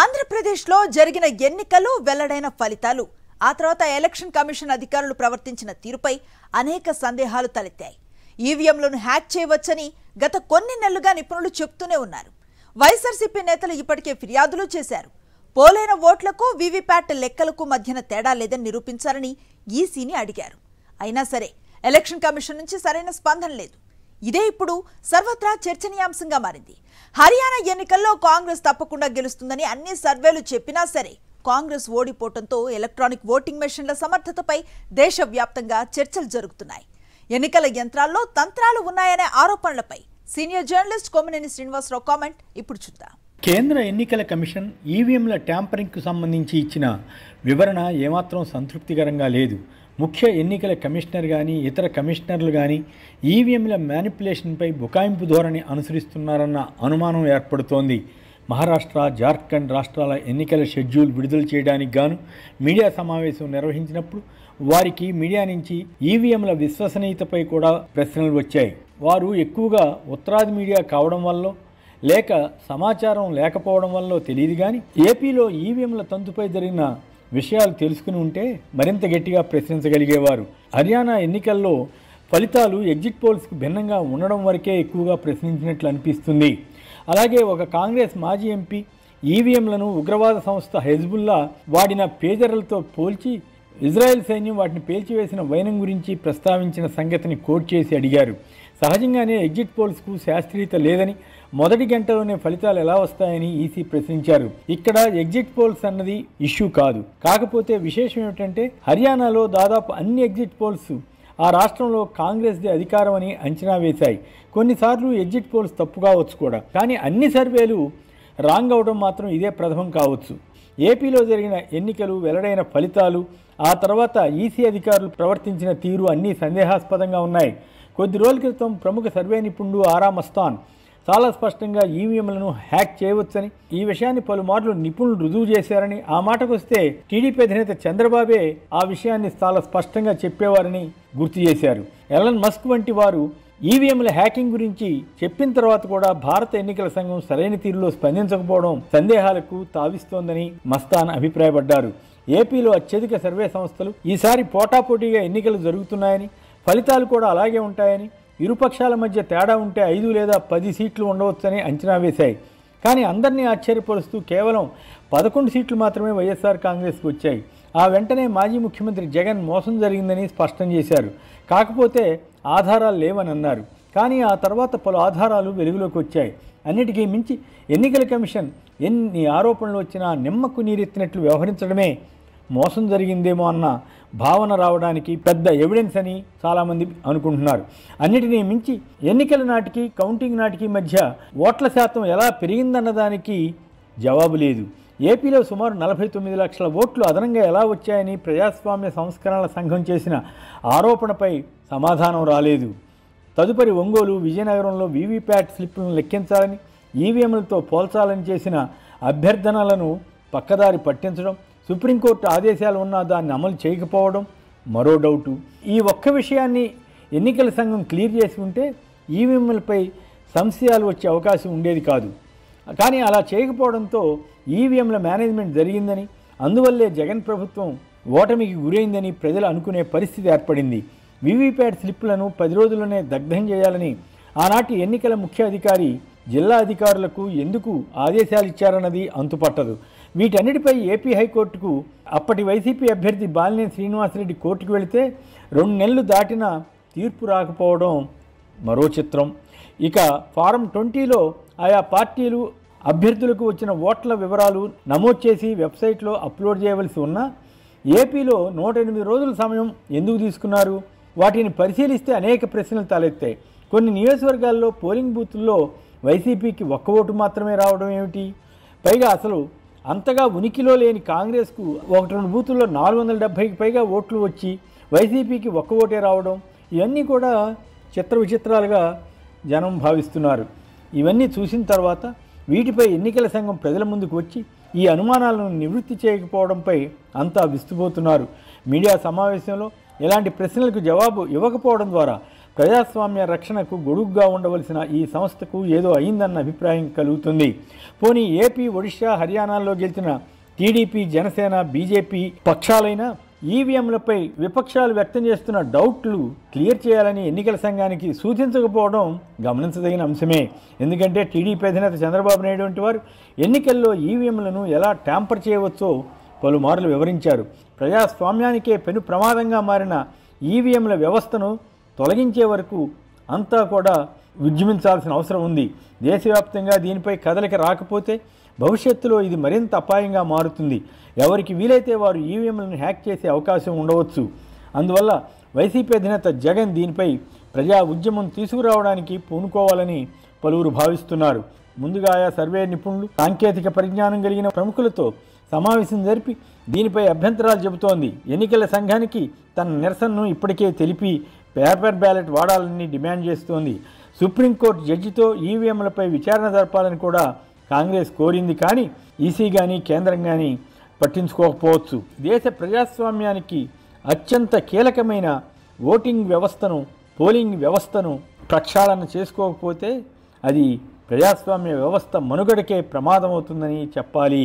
ఆంధ్రప్రదేశ్లో జరిగిన ఎన్నికలు వెల్లడైన ఫలితాలు ఆ తర్వాత ఎలక్షన్ కమిషన్ అధికారులు ప్రవర్తించిన తీరుపై అనేక సందేహాలు తలెత్తాయి ఈవీఎంలను హ్యాక్ చేయవచ్చని గత కొన్ని నెలలుగా నిపుణులు చెబుతూనే ఉన్నారు వైఎస్ఆర్సీపీ నేతలు ఇప్పటికే ఫిర్యాదులు చేశారు పోలైన ఓట్లకు వీవీప్యాట్ లెక్కలకు మధ్యన తేడా లేదని నిరూపించాలని ఈసీని అడిగారు అయినా సరే ఎలక్షన్ కమిషన్ నుంచి సరైన స్పందన లేదు ఇదే ఇప్పుడు సర్వత్రా చర్చనీయాంశంగా మారింది హర్యానా ఎన్నికల్లో కాంగ్రెస్ తప్పకుండా గెలుస్తుందని అన్ని సర్వేలు చెప్పినా సరే కాంగ్రెస్ ఓడిపోవడంతో ఎలక్ట్రానిక్ ఓటింగ్ మెషిన్ల సమర్థతపై దేశవ్యాప్తంగా చర్చలు జరుగుతున్నాయి ఎన్నికల యంత్రాల్లో తంత్రాలు ఉన్నాయనే ఆరోపణలపై senior journalist Kommineni Srinivasarao comment ఇప్పుడు చూద్దాం కేంద్ర ఎన్నికల కమిషన్ ఈవీఎంల ట్యాంపరింగ్కు సంబంధించి ఇచ్చిన వివరణ ఏమాత్రం సంతృప్తికరంగా లేదు ముఖ్య ఎన్నికల కమిషనర్ కానీ ఇతర కమిషనర్లు కానీ ఈవీఎంల మ్యానిపులేషన్పై బుకాయింపు ధోరణి అనుసరిస్తున్నారన్న అనుమానం ఏర్పడుతోంది మహారాష్ట్ర జార్ఖండ్ రాష్ట్రాల ఎన్నికల షెడ్యూల్ విడుదల చేయడానికి గాను మీడియా సమావేశం నిర్వహించినప్పుడు వారికి మీడియా నుంచి ఈవీఎంల విశ్వసనీయతపై కూడా ప్రశ్నలు వచ్చాయి వారు ఎక్కువగా ఉత్తరాది మీడియా కావడం వల్ల లేక సమాచారం లేకపోవడం వల్ల తెలియదు కానీ ఏపీలో ఈవీఎంల తంతుపై జరిగిన విషయాలు తెలుసుకుని ఉంటే మరింత గట్టిగా ప్రశ్నించగలిగేవారు హర్యానా ఎన్నికల్లో ఫలితాలు ఎగ్జిట్ పోల్స్కు భిన్నంగా ఉండడం వరకే ఎక్కువగా ప్రశ్నించినట్లు అనిపిస్తుంది అలాగే ఒక కాంగ్రెస్ మాజీ ఎంపీ ఈవీఎంలను ఉగ్రవాద సంస్థ హెజ్బుల్లా వాడిన పేజర్లతో పోల్చి ఇజ్రాయెల్ సైన్యం వాటిని పేల్చివేసిన వైనం గురించి ప్రస్తావించిన సంగతిని కోట్ చేసి అడిగారు సహజంగానే ఎగ్జిట్ పోల్స్కు శాస్త్రీయత లేదని మొదటి గంటలోనే ఫలితాలు ఎలా వస్తాయని ఈసీ ప్రశ్నించారు ఇక్కడ ఎగ్జిట్ పోల్స్ అన్నది ఇష్యూ కాదు కాకపోతే విశేషం ఏమిటంటే హర్యానాలో దాదాపు అన్ని ఎగ్జిట్ పోల్స్ ఆ రాష్ట్రంలో కాంగ్రెస్ది అధికారం అని అంచనా వేశాయి కొన్నిసార్లు ఎగ్జిట్ పోల్స్ తప్పు కావచ్చు కూడా కానీ అన్ని సర్వేలు రాంగ్ అవడం మాత్రం ఇదే ప్రథమం కావచ్చు ఏపీలో జరిగిన ఎన్నికలు వెల్లడైన ఫలితాలు ఆ తర్వాత ఈసీ అధికారులు ప్రవర్తించిన తీరు అన్నీ సందేహాస్పదంగా ఉన్నాయి కొద్ది రోజుల క్రితం ప్రముఖ సర్వే నిపుణుడు ఆరా మస్తాన్ చాలా స్పష్టంగా ఈవీఎంలను హ్యాక్ చేయవచ్చని ఈ విషయాన్ని పలుమార్లు నిపుణులు రుజువు చేశారని ఆ మాటకు వస్తే టీడీపీ అధినేత చంద్రబాబే ఆ విషయాన్ని చాలా స్పష్టంగా చెప్పేవారని గుర్తు చేశారు ఎలన్ మస్క్ వంటి వారు ఈవీఎంల హ్యాకింగ్ గురించి చెప్పిన తర్వాత కూడా భారత ఎన్నికల సంఘం సరైన తీరులో స్పందించకపోవడం సందేహాలకు తావిస్తోందని మస్తాన్ అభిప్రాయపడ్డారు ఏపీలో అత్యధిక సర్వే సంస్థలు ఈసారి పోటాపోటీగా ఎన్నికలు జరుగుతున్నాయని ఫలితాలు కూడా అలాగే ఉంటాయని ఇరుపక్షాల మధ్య తేడా ఉంటే ఐదు లేదా పది సీట్లు ఉండవచ్చని అంచనా వేశాయి కానీ అందరినీ ఆశ్చర్యపరుస్తూ కేవలం పదకొండు సీట్లు మాత్రమే వైఎస్ఆర్ కాంగ్రెస్కు వచ్చాయి ఆ వెంటనే మాజీ ముఖ్యమంత్రి జగన్ మోసం జరిగిందని స్పష్టం చేశారు కాకపోతే ఆధారాలు లేవని అన్నారు కానీ ఆ తర్వాత పలు ఆధారాలు వెలుగులోకి వచ్చాయి అన్నిటికీ మించి ఎన్నికల కమిషన్ ఎన్ని ఆరోపణలు వచ్చినా నిమ్మకు నీరెత్తినట్లు వ్యవహరించడమే మోసం జరిగిందేమో అన్న భావన రావడానికి పెద్ద ఎవిడెన్స్ అని చాలామంది అనుకుంటున్నారు అన్నిటినీ మించి ఎన్నికల నాటికి కౌంటింగ్ నాటికి మధ్య ఓట్ల శాతం ఎలా పెరిగిందన్నదానికి జవాబు లేదు ఏపీలో సుమారు నలభై తొమ్మిది లక్షల ఓట్లు అదనంగా ఎలా వచ్చాయని ప్రజాస్వామ్య సంస్కరణల సంఘం చేసిన ఆరోపణపై సమాధానం రాలేదు తదుపరి ఒంగోలు విజయనగరంలో వీవీప్యాట్ స్లిప్లను లెక్కించాలని ఈవీఎంలతో పోల్చాలని చేసిన అభ్యర్థనలను పక్కదారి పట్టించడం సుప్రీంకోర్టు ఆదేశాలు ఉన్నా దాన్ని అమలు చేయకపోవడం మరో డౌటు ఈ ఒక్క విషయాన్ని ఎన్నికల సంఘం క్లియర్ చేసి ఉంటే ఈవీఎంలపై సంశయాలు వచ్చే అవకాశం ఉండేది కాదు కానీ అలా చేయకపోవడంతో ఈవీఎంల మేనేజ్మెంట్ జరిగిందని అందువల్లే జగన్ ప్రభుత్వం ఓటమికి గురైందని ప్రజలు అనుకునే పరిస్థితి ఏర్పడింది వీవీప్యాట్ స్లిప్లను పది రోజుల్లోనే దగ్ధం చేయాలని ఆనాటి ఎన్నికల ముఖ్య అధికారి జిల్లా అధికారులకు ఎందుకు ఆదేశాలు ఇచ్చారన్నది అంతుపట్టదు వీటన్నిటిపై ఏపీ హైకోర్టుకు అప్పటి వైసీపీ అభ్యర్థి బాలినే శ్రీనివాసరెడ్డి కోర్టుకు వెళితే రెండు నెలలు దాటిన తీర్పు రాకపోవడం మరో చిత్రం ఇక ఫారం ట్వంటీలో ఆయా పార్టీలు అభ్యర్థులకు వచ్చిన ఓట్ల వివరాలు నమోదు చేసి వెబ్సైట్లో అప్లోడ్ చేయవలసి ఉన్నా ఏపీలో నూట ఎనిమిది రోజుల సమయం ఎందుకు తీసుకున్నారు వాటిని పరిశీలిస్తే అనేక ప్రశ్నలు తలెత్తాయి కొన్ని నియోజకవర్గాల్లో పోలింగ్ బూత్ల్లో వైసీపీకి ఒక్క ఓటు మాత్రమే రావడం ఏమిటి పైగా అసలు అంతగా ఉనికిలో లేని కాంగ్రెస్కు ఒకటి రెండు బూతుల్లో నాలుగు వందల డెబ్బైకి పైగా ఓట్లు వచ్చి వైసీపీకి ఒక్క ఓటే రావడం ఇవన్నీ కూడా చిత్ర విచిత్రాలుగా జనం భావిస్తున్నారు ఇవన్నీ చూసిన తర్వాత వీటిపై ఎన్నికల సంఘం ప్రజల ముందుకు వచ్చి ఈ అనుమానాలను నివృత్తి చేయకపోవడంపై అంతా విస్తుపోతున్నారు మీడియా సమావేశంలో ఇలాంటి ప్రశ్నలకు జవాబు ఇవ్వకపోవడం ద్వారా ప్రజాస్వామ్య రక్షణకు గొడుగ్గా ఉండవలసిన ఈ సంస్థకు ఏదో అయిందన్న అభిప్రాయం కలుగుతుంది పోనీ ఏపీ ఒడిశా హర్యానాల్లో గెలిచిన టీడీపీ జనసేన బీజేపీ పక్షాలైన ఈవీఎంలపై విపక్షాలు వ్యక్తం చేస్తున్న డౌట్లు క్లియర్ చేయాలని ఎన్నికల సంఘానికి సూచించకపోవడం గమనించదగిన అంశమే ఎందుకంటే టీడీపీ అధినేత చంద్రబాబు నాయుడు వంటి వారు ఎన్నికల్లో ఈవీఎంలను ఎలా ట్యాంపర్ చేయవచ్చో పలుమార్లు వివరించారు ప్రజాస్వామ్యానికే పెను ప్రమాదంగా మారిన ఈవీఎంల వ్యవస్థను తొలగించే వరకు అంతా కూడా ఉద్యమించాల్సిన అవసరం ఉంది దేశవ్యాప్తంగా దీనిపై కదలిక రాకపోతే భవిష్యత్తులో ఇది మరింత అపాయంగా మారుతుంది ఎవరికి వీలైతే వారు ఈవీఎంలను హ్యాక్ చేసే అవకాశం ఉండవచ్చు అందువల్ల వైసీపీ అధినేత జగన్ దీనిపై ప్రజా ఉద్యమం తీసుకురావడానికి పూనుకోవాలని పలువురు భావిస్తున్నారు ముందుగా ఆయా సర్వే నిపుణులు సాంకేతిక పరిజ్ఞానం కలిగిన ప్రముఖులతో సమావేశం జరిపి దీనిపై అభ్యంతరాలు చెబుతోంది ఎన్నికల సంఘానికి తన నిరసనను ఇప్పటికే తెలిపి పేపర్ బ్యాలెట్ వాడాలని డిమాండ్ చేస్తోంది సుప్రీంకోర్టు జడ్జితో ఈవీఎంలపై విచారణ జరపాలని కూడా కాంగ్రెస్ కోరింది కానీ ఈసీ కానీ కేంద్రం కానీ పట్టించుకోకపోవచ్చు దేశ ప్రజాస్వామ్యానికి అత్యంత కీలకమైన ఓటింగ్ వ్యవస్థను పోలింగ్ వ్యవస్థను ప్రక్షాళన చేసుకోకపోతే అది ప్రజాస్వామ్య వ్యవస్థ మనుగడకే ప్రమాదమవుతుందని చెప్పాలి